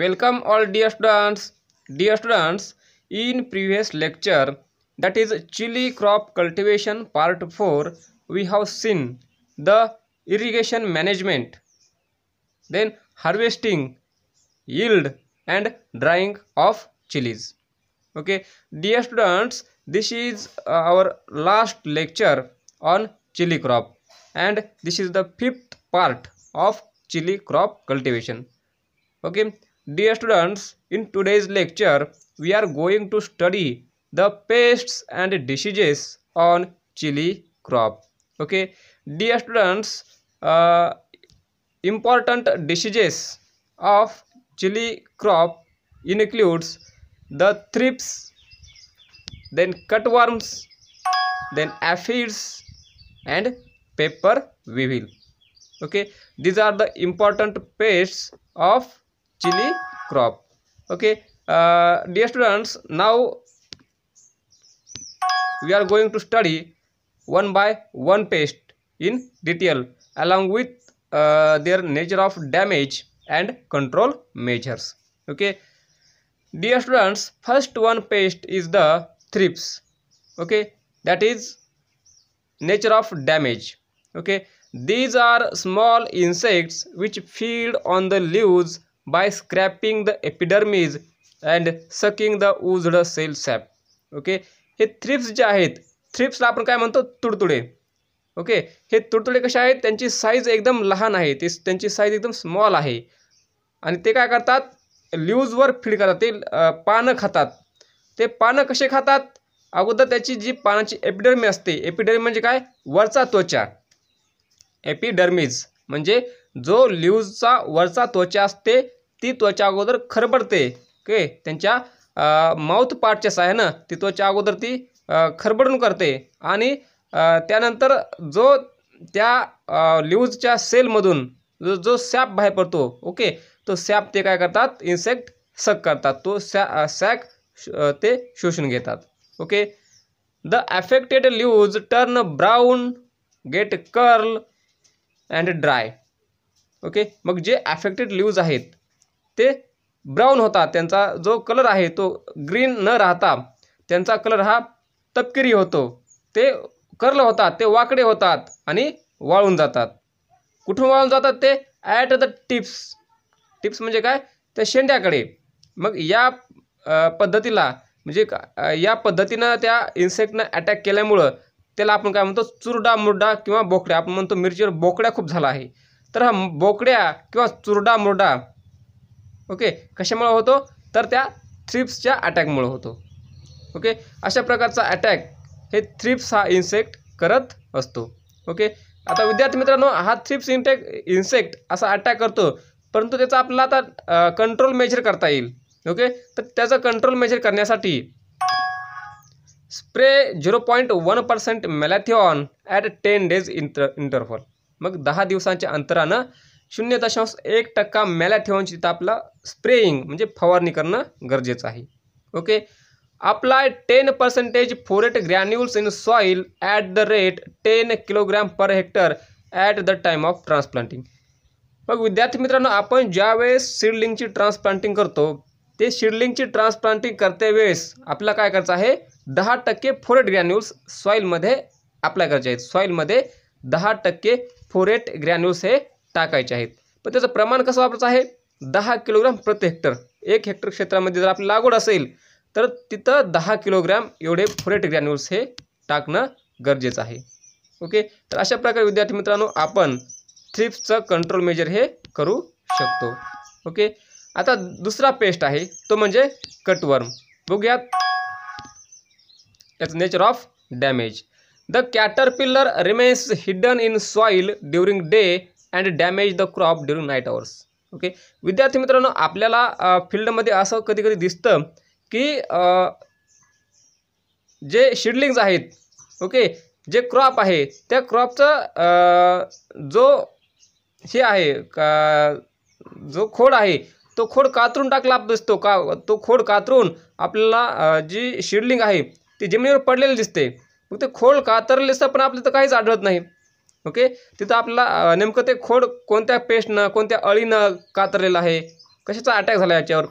Welcome all dear students. Dear students, in previous lecture that is chili crop cultivation part 4 we have seen the irrigation management then harvesting yield and drying of chilies okay dear students this is our last lecture on chili crop and this is the fifth part of chili crop cultivation okay Dear students, in today's lecture, we are going to study the pests and diseases on chili crop. Okay, dear students, uh, important diseases of chili crop includes the thrips, then cutworms, then aphids and pepper weevil. Okay, these are the important pests of chili crop okay uh, dear students now we are going to study one by one pest in detail along with uh, their nature of damage and control measures okay dear students first one pest is the thrips okay that is nature of damage okay these are small insects which feed on the leaves by scraping the epidermis and sucking the oozed cell sap okay हे thrips जे आहेत थ्रिप्सला आपण काय म्हणतो तुडतुडे okay हे तुडतुडे कसे आहेत त्यांची साईज एकदम लहान आहे ते त्यांची साईज एकदम स्मॉल आहे आणि ते काय करतात ल्यूजवर फीड करतात ते पानं खातात ते पानं कसे खातात अगोदर त्याची जी पानाची एपिडर्मी असते एपिडर्मी म्हणजे काय वरचा त्वचा एपिडर्मीज म्हणजे जो लिव्हचा वरचा त्वचा असते ती त्वचा अगोदर खरबडते के त्यांच्या माउथ पार्टच्या आहे ना ती त्वचा अगोदर ती खरबडून करते आणि त्यानंतर जो त्या लिवजच्या सेलमधून जो जो सॅप बाहेर पडतो ओके तो सॅप ते काय करतात इन्सेक्ट सक करतात तो सॅ सॅक ते शोषून घेतात okay the affected leaves turn brown get curl and dry okay मग जे अफेक्टेड लिव्ज आहेत ते ब्राऊन होतात त्यांचा जो कलर आहे तो ग्रीन न राहता त्यांचा कलर हा तपकिरी होतो ते कर्ल होतात ते वाकडे होतात आणि वाळून जातात कुठून वाळून जातात ते ॲट द टिप्स टिप्स म्हणजे काय त्या शेंड्याकडे मग या पद्धतीला म्हणजे या पद्धतीनं त्या इन्सेक्टनं अटॅक केल्यामुळं त्याला आपण काय म्हणतो चुरडा मुरडा किंवा बोकड्या आपण म्हणतो मिरचीवर बोकड्या खूप झाला आहे तर हा बोकड्या किंवा चुरडा मुरडा ओके कशामुळं होतो तर त्या थ्रिप्सच्या अटॅकमुळं होतो ओके अशा प्रकारचा अटॅक हे थ्रिप्स हा इन्सेक्ट करत असतो ओके आता विद्यार्थी मित्रांनो हा थ्रिप्स इंटेक इन्सेक्ट असा अटॅक करतो परंतु त्याचा आपल्याला आता कंट्रोल मेजर करता येईल ओके तर त्याचं कंट्रोल मेजर करण्यासाठी spray zero point one percent malathion at ten days inter interval मग दहा दिवसांच्या अंतरानं शून्य दशांश एक टक्का मेला ठेवून तिथं आपला स्प्रेईंग म्हणजे फवारणी करणं गरजेचं आहे okay apply ten percentage phorate granules in soil at the rate ten kilogram per hectare at the time of transplanting मग विद्यार्थी मित्रांनो आपण ज्यावेळेस शिडलिंगची ट्रान्सप्लांटिंग करतो ते शिडलिंगची ट्रान्सप्लांटिंग करते वेळेस आपल्याला काय करायचं आहे दहा टक्के फोरेट ग्रॅन्युल्स सॉईलमध्ये अप्लाय करायचे आहेत सॉईलमध्ये दहा टक्के फोरेट ग्रॅन्युल्स हे टाकायचे आहेत पण त्याचं प्रमाण कसं वापरायचं आहे दहा किलोग्राम प्रति हेक्टर एक हेक्टर क्षेत्रामध्ये जर आपली लागवड असेल तर तिथं दहा किलोग्रॅम एवढे फोरेट ग्रॅन्युल्स हे टाकणं गरजेचं आहे ओके तर अशा प्रकारे विद्यार्थी मित्रांनो आपण थ्रिप्सचं कंट्रोल मेजर हे करू शकतो ओके आता दुसरा पेस्ट आहे तो म्हणजे कटवर्म बघूयात याचं nature of damage the pillar remains hidden in soil during day and damage the crop during night hours okay विद्यार्थी मित्रांनो आपल्याला फील्डमध्ये असं कधी कधी दिसतं की जे शिडलिंग्स आहेत ओके जे क्रॉप आहे त्या क्रॉपचं जो हे आहे जो खोड आहे तो खोड कातरून टाकला दिसतो का तो खोड कातरून आपल्याला जी शिडलिंग आहे ती जमिनीवर पडलेली दिसते मग ते खोड कातरलेचं पण आपलं तर काहीच आढळत नाही ओके तिथं आपल्याला नेमकं ते खोड कोणत्या पेस्टनं कोणत्या अळीनं कातरलेलं आहे कशाचा अटॅक झाला याच्यावर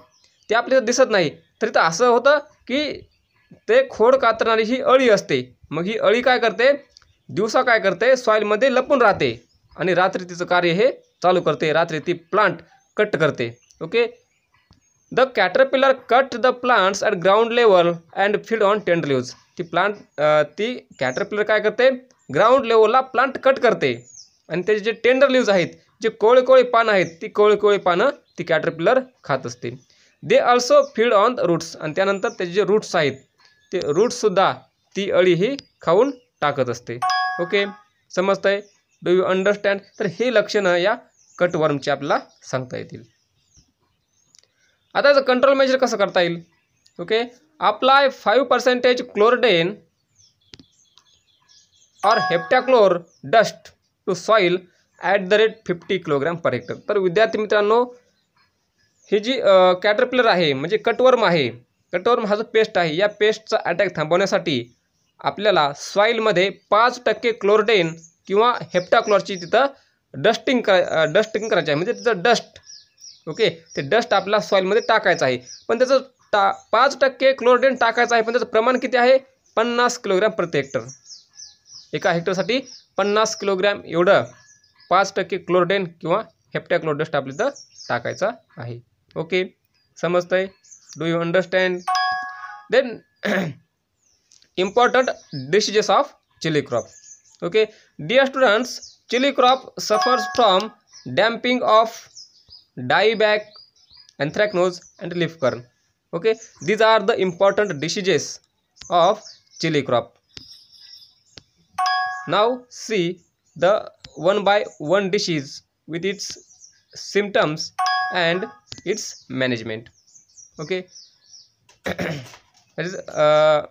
ते आपल्याला दिसत नाही तर तिथं असं होतं की ते खोड कातरणारी ही अळी असते मग ही अळी काय करते दिवसा काय करते सॉईलमध्ये लपून राहते आणि रात्री तिचं कार्य हे चालू करते रात्री ती प्लांट कट करते okay the caterpillar cut the plants at ground level and feed on tender leaves ती प्लांट ती कॅटरपिलर काय करते ग्राउंड लेवलला प्लांट कट करते आणि त्याचे जे टेंडर लिव्ज आहेत जे कोळी कोळी पानं आहेत ती कोळी कोळी पानं ती कॅटरपिलर खात असते they also feed on roots आणि त्यानंतर त्याचे जे रूट्स आहेत ते रूट्ससुद्धा ती अळी ही खाऊन टाकत असते ओके समजतंय डू यू अंडरस्टँड तर हे लक्षणं या कटवर्मचे आपल्याला सांगता येतील आता याचं कंट्रोल मेजर कसं करता येईल okay apply five percentage chlordane or heptachlor dust to soil at the rate fifty kilogram per hectare तर विद्यार्थी मित्रांनो ही जी कॅटरपिलर आहे म्हणजे कटवर्म आहे कटवर्म हा जो पेस्ट आहे या पेस्टचा अटॅक थांबवण्यासाठी आपल्याला सॉईलमध्ये पाच टक्के क्लोरडेन किंवा हेप्टाक्लोरची तिथं डस्टिंग करा डस्टिंग करायची आहे म्हणजे तिथं डस्ट ओके ते डस्ट आपला सॉईलमध्ये टाकायचं आहे पण त्याचं टा पाच टक्के क्लोरोडेन टाकायचं आहे पण त्याचं प्रमाण किती आहे पन्नास किलोग्रॅम प्रति हेक्टर एका हेक्टरसाठी पन्नास किलोग्रॅम एवढं पाच टक्के क्लोरोडेन किंवा डस्ट आपल्या तर टाकायचा आहे ओके समजतं आहे do you understand then important diseases of chilli crop okay dear students chilli crop suffers from damping off dieback anthracnose and leaf curl okay these are the important diseases of chili crop now see the one by one disease with its symptoms and its management okay uh,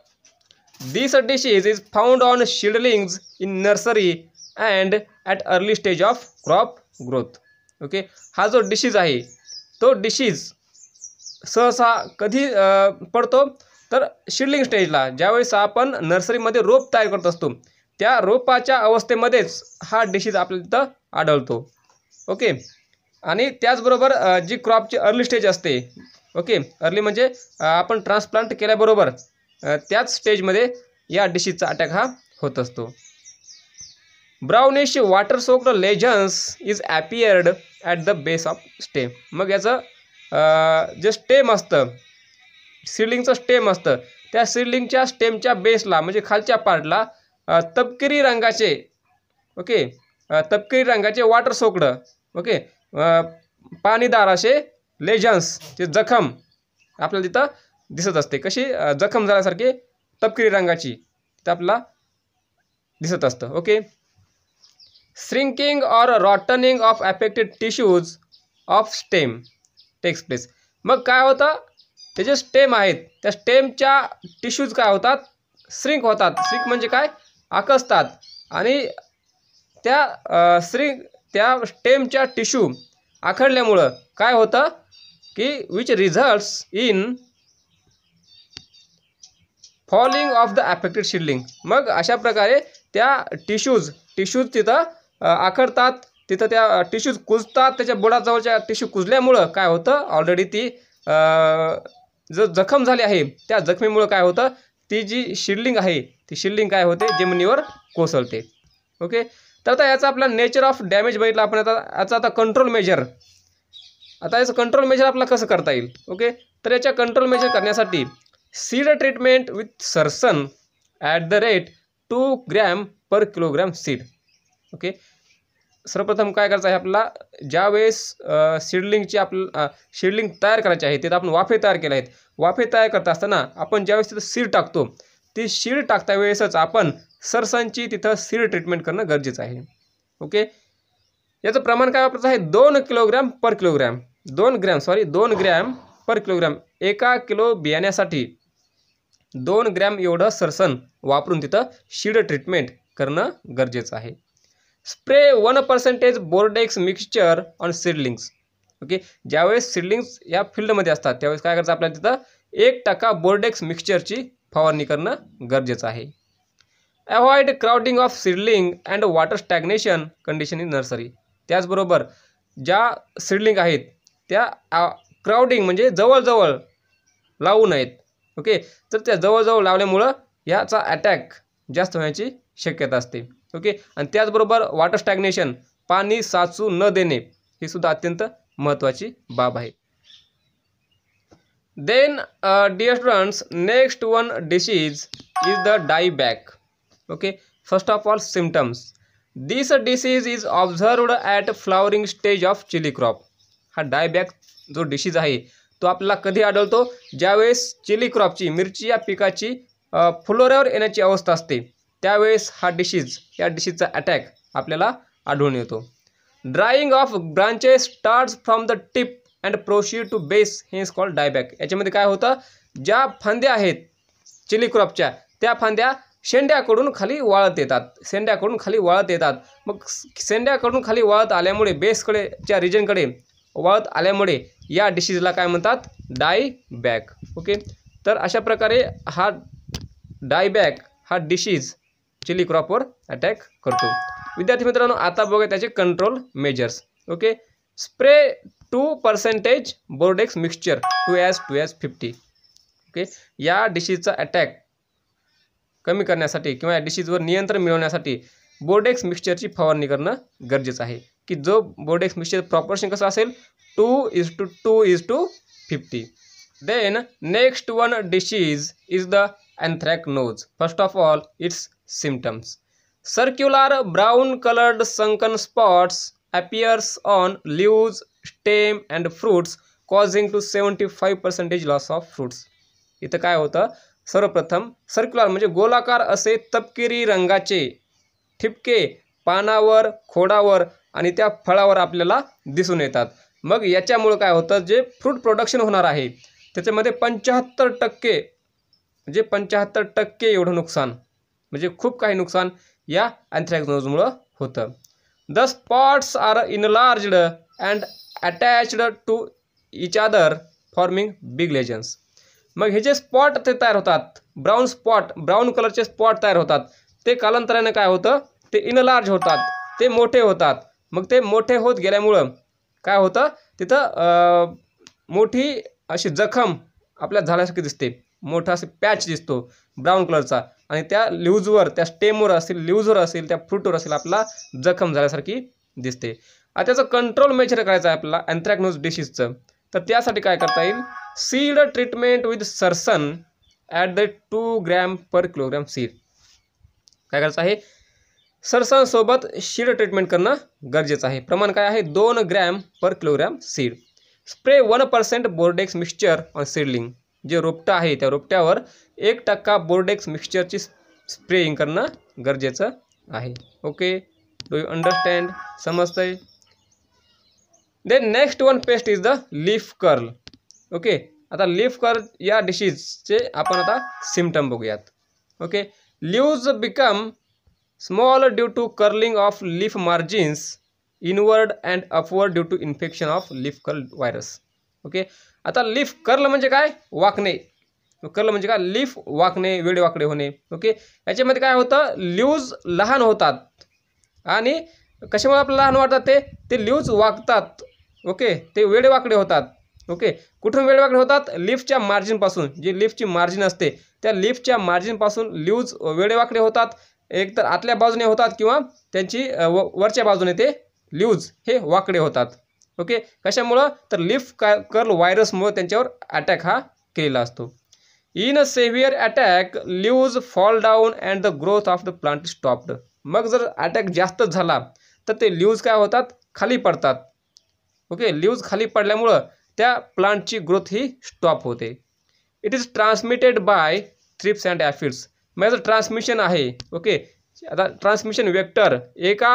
this disease is found on seedlings in nursery and at early stage of crop growth okay हा जो diseases आहे तो diseases सहसा कधी पडतो तर शिडलिंग स्टेजला ज्यावेळेस आपण नर्सरीमध्ये रोप तयार करत असतो त्या रोपाच्या अवस्थेमध्येच हा डिशीज आपल्या तिथं आढळतो ओके आणि त्याचबरोबर जी क्रॉपची अर्ली स्टेज असते ओके अर्ली म्हणजे आपण ट्रान्सप्लांट केल्याबरोबर त्याच स्टेजमध्ये या डिशीजचा अटॅक हा होत असतो brownish water soaked lesions is appeared at the base of stem मग याचं जे स्टेम असतं सिडलिंगचं स्टेम असतं त्या सिडलिंगच्या स्टेमच्या बेसला म्हणजे खालच्या पार्टला तपकिरी रंगाचे ओके तपकिरी रंगाचे वॉटर सोकडं ओके पाणीदार असे लेजन्स जे जखम आपल्याला तिथं दिसत असते कशी जखम झाल्यासारखी तपकिरी रंगाची ते आपला दिसत असतं okay shrinking or rotting of affected tissues of stem takes place मग काय होतं ते जे स्टेम आहेत त्या स्टेमच्या टिश्यूज काय होतात श्रिंक होतात श्रिंक म्हणजे काय आकसतात आणि त्या श्रिंक त्या स्टेमच्या टिश्यू आखडल्यामुळं काय होतं की which results in falling of the affected seedling मग अशा प्रकारे त्या टिश्यूज टिश्यूज तिथं आखडतात तिथं त्या टिश्यूज कुजतात त्याच्या बुडाजवळच्या टिश्यू कुजल्यामुळं काय होतं ऑलरेडी ती जो जखम झाली आहे त्या जखमीमुळं काय होतं ती जी शिल्डिंग आहे ती शिल्डिंग काय होते जमिनीवर कोसळते ओके तर आता याचा आपला नेचर ऑफ डॅमेज बघितला आपण आता याचा आता कंट्रोल मेजर आता याचं कंट्रोल मेजर आपला कसं करता येईल ओके तर याच्या कंट्रोल मेजर करण्यासाठी seed treatment with ceresan at the rate two gram per kilogram seed okay सर्वप्रथम काय करायचं आहे आपला ज्या वेळेस शिडलिंगची आपलं शिडलिंग तयार करायची आहे तिथं आपण वाफे तयार केले आहेत वाफे तयार करत असताना आपण ज्यावेळेस तिथं शीर टाकतो ती शीड टाकता वेळेसच आपण सरसांची तिथं सीड ट्रीटमेंट करणं गरजेचं आहे ओके याचं प्रमाण काय वापरायचं आहे दोन किलोग्रॅम पर किलोग्रॅम दोन ग्रॅम सॉरी दोन ग्रॅम पर किलोग्रॅम एका किलो बियाण्यासाठी दोन ग्रॅम एवढं सरसन वापरून तिथं शीड ट्रीटमेंट करणं गरजेचं आहे spray one percentage bordeaux mixture on seedlings okay ज्यावेळेस सिडलिंग्स या फील्डमध्ये असतात त्यावेळेस काय करायचं आपल्याला तिथं एक टक्का बोर्डेक्स मिक्सचरची फवारणी करणं गरजेचं आहे avoid crowding of seedling and water stagnation condition in nursery त्याचबरोबर ज्या सिडलिंग आहेत त्या क्राउडिंग म्हणजे जवळजवळ लावू नयेत ओके तर त्या जवळजवळ लावल्यामुळं याचा अटॅक जास्त होण्याची शक्यता असते ओके आणि त्याचबरोबर वॉटर स्टॅग्नेशन पाणी साचू न देणे ही सुद्धा अत्यंत महत्त्वाची बाब आहे then dear students next one disease is the die back okay first of all symptoms this disease is observed at flowering stage of chilli crop हा डायबॅक जो डिसीज आहे तो आपल्याला कधी आढळतो ज्यावेळेस चिली क्रॉपची मिरची या पिकाची uh, फुलोऱ्यावर येण्याची अवस्था असते त्यावेळेस हा डिशीज या डिशीजचा अटॅक आपल्याला आढळून येतो drying of branches start from the tip and proceed to base हे इज कॉल्ड डायबॅक याच्यामध्ये काय होतं ज्या फांद्या आहेत चिली क्रॉपच्या त्या फांद्या शेंड्याकडून खाली वाळत येतात शेंड्याकडून खाली वाळत येतात मग शेंड्याकडून खाली वाळत आल्यामुळे बेसकडे च्या रिजनकडे वाळत आल्यामुळे या डिशीजला काय म्हणतात डायबॅक ओके तर अशा प्रकारे हा डायबॅक हा डिशीज चिली क्रॉपवर अटॅक करतो विद्यार्थी मित्रांनो आता बघा त्याचे control measures okay spray two percentage bordeaux mixture two is two is fifty okay या डिशीजचा अटॅक कमी करण्यासाठी किंवा या डिशीजवर नियंत्रण मिळवण्यासाठी बोर्डेक्स मिक्सचरची फवारणी करणं गरजेचं आहे की जो बोर्डेक्स मिक्सचर प्रॉपर्शन कसं असेल two is two two is two fifty then next one disease is the anthracnose. First of all, its symptoms. Circular brown colored sunken spots appears on leaves, stem and fruits causing to seventy five percentage loss of fruits इथं काय होतं सर्वप्रथम circular म्हणजे गोलाकार असे तपकिरी रंगाचे ठिपके पानावर खोडावर आणि त्या फळावर आपल्याला दिसून येतात मग याच्यामुळं काय होतं जे फ्रूट प्रोडक्शन होणार आहे त्याच्यामध्ये पंच्याहत्तर टक्के म्हणजे पंच्याहत्तर टक्के एवढं नुकसान म्हणजे खूप काही नुकसान या अँथ्रॅक्नोजमुळं होतं the spots are enlarged and attached to each other forming big lesions मग हे जे स्पॉट ते तयार होतात ब्राऊन स्पॉट ब्राऊन कलरचे स्पॉट तयार होतात ते कालांतराने काय होतं ते इनलार्ज होतात ते मोठे होतात मग ते मोठे होत गेल्यामुळं काय होतं तिथं मोठी अशी जखम आपल्या झाल्यासारखी दिसते मोठा असे पॅच दिसतो ब्राऊन कलरचा आणि त्या लिव्जवर त्या स्टेमवर असेल लिव्जवर असेल त्या फ्रूटवर असेल आपला जखम झाल्यासारखी दिसते आता त्याचं कंट्रोल मेजर करायचं आहे आपला अँथ्रॅक्नोज डिशीजचं तर त्यासाठी काय करता येईल seed treatment with ceresan at the two gram per kilogram seed काय करायचं आहे सोबत शीड ट्रीटमेंट करणं गरजेचं आहे प्रमाण काय आहे दोन gram per kilogram seed spray one percent bordeaux mixture on seedling जे रोपटं आहे त्या रोपट्यावर एक टक्का बोर्डेक्स मिक्सचरची स्प्रेइंग करणं गरजेचं आहे ओके डू यू अंडरस्टँड समजतंय then next one pest is the leaf curl okay आता लीफ कर्ल या डिशीजचे आपण आता सिमटम बघूयात okay leaves become small due to curling of leaf margins inward and upward due to infection of leaf curl virus okay आता leaf curl म्हणजे काय वाकणे कर्ल म्हणजे काय लिफ वाकणे वेडे वाकडे होणे ओके याच्यामध्ये काय होतं ल्यूज लहान होतात आणि कशामुळे आपल्याला लहान वाटतात ते ते ल्यूज वाकतात ओके ते वेडे वाकडे होतात ओके कुठून वाकडे होतात लिफ्टच्या मार्जिनपासून जी लिफ्टची मार्जिन असते त्या लिफ्टच्या मार्जिनपासून ल्यूज वाकडे होतात एकतर आतल्या बाजूने होतात किंवा त्यांची वरच्या बाजूने ते ल्यूज हे वाकडे होतात ओके कशामुळं तर लिफ का कर्ल व्हायरसमुळं त्यांच्यावर अटॅक हा केलेला असतो in a severe attack leaves fall down and the growth of the plant stopped मग जर अटॅक जास्त झाला तर ते लिव्ज काय होतात खाली पडतात ओके लिव्ज खाली पडल्यामुळं त्या प्लांटची ग्रोथ ही स्टॉप होते it is transmitted by thrips and aphids म्हणजे जर ट्रान्समिशन आहे ओके आता ट्रान्समिशन वेक्टर एका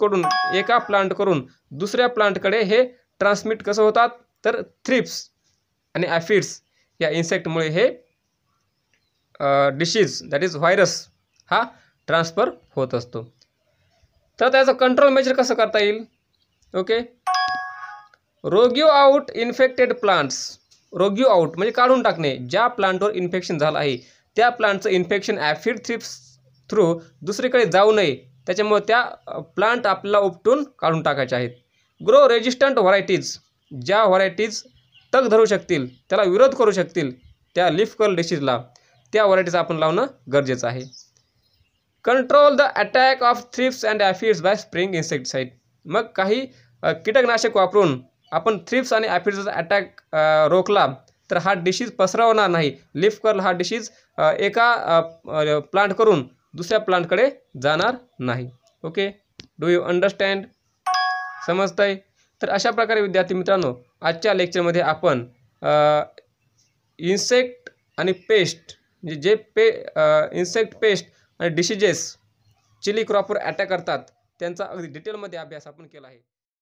कडून एका प्लांटकडून दुसऱ्या प्लांटकडे हे ट्रान्समिट कसं होतात तर थ्रिप्स आणि ॲफिड्स या इन्सेक्टमुळे हे डिशीज दॅट इज व्हायरस हा ट्रान्सफर होत असतो तर त्याचं कंट्रोल मेजर कसं करता येईल okay rogue out infected plants rogue out म्हणजे काढून टाकणे ज्या प्लांटवर इन्फेक्शन झालं आहे त्या प्लांटचं इन्फेक्शन ॲफिड थ्रिप्स थ्रू दुसरीकडे जाऊ नये त्याच्यामुळे त्या प्लांट आपल्याला उपटून काढून टाकायचे आहेत ग्रो रेजिस्टंट व्हरायटीज ज्या व्हरायटीज तग धरू शकतील त्याला विरोध करू शकतील त्या लिफ कर्ल डिशीजला त्या व्हरायटीज आपण लावणं गरजेचं आहे control the attack of thrips and aphids by spraying insecticide मग काही कीटकनाशक वापरून आपण थ्रिप्स आणि ॲफिड्सचा अटॅक रोखला तर हा डिशीज पसरवणार नाही लिफ कर्ल हा डिशीज एका प्लांट करून दुसऱ्या प्लांटकडे जाणार नाही ओके डू यू अंडरस्टँड समजतंय तर अशा प्रकारे विद्यार्थी मित्रांनो आजच्या लेक्चरमध्ये आपण इन्सेक्ट आणि पेस्ट म्हणजे जे पे इन्सेक्ट पेस्ट आणि डिशिजेस चिली क्रॉपवर अटॅक करतात त्यांचा अगदी डिटेलमध्ये अभ्यास आपण केला आहे